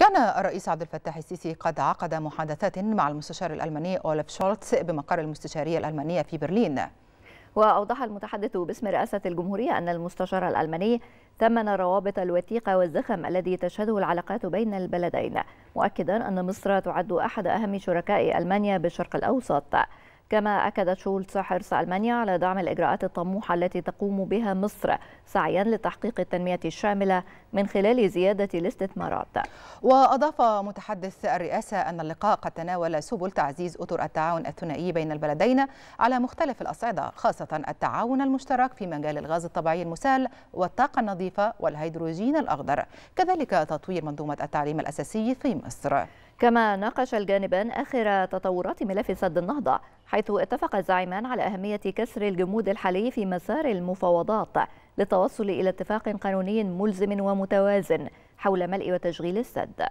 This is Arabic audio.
كان الرئيس عبد الفتاح السيسي قد عقد محادثات مع المستشار الألماني أولف شولتز بمقر المستشارية الألمانية في برلين وأوضح المتحدث باسم رئاسة الجمهورية أن المستشار الألماني ثمن روابط الوثيقة والزخم الذي تشهده العلاقات بين البلدين مؤكدا أن مصر تعد أحد أهم شركاء ألمانيا بالشرق الأوسط كما أكدت شولتس حرص ألمانيا على دعم الإجراءات الطموحة التي تقوم بها مصر سعيا لتحقيق التنمية الشاملة من خلال زيادة الاستثمارات وأضاف متحدث الرئاسة أن اللقاء قد تناول سبل تعزيز أطر التعاون الثنائي بين البلدين على مختلف الأصعدة خاصة التعاون المشترك في مجال الغاز الطبيعي المسال والطاقة النظيفة والهيدروجين الأخضر كذلك تطوير منظومة التعليم الأساسي في مصر كما ناقش الجانبان آخر تطورات ملف سد النهضة حيث اتفق الزعيمان على أهمية كسر الجمود الحالي في مسار المفاوضات للتوصل إلى اتفاق قانوني ملزم ومتوازن حول ملء وتشغيل السد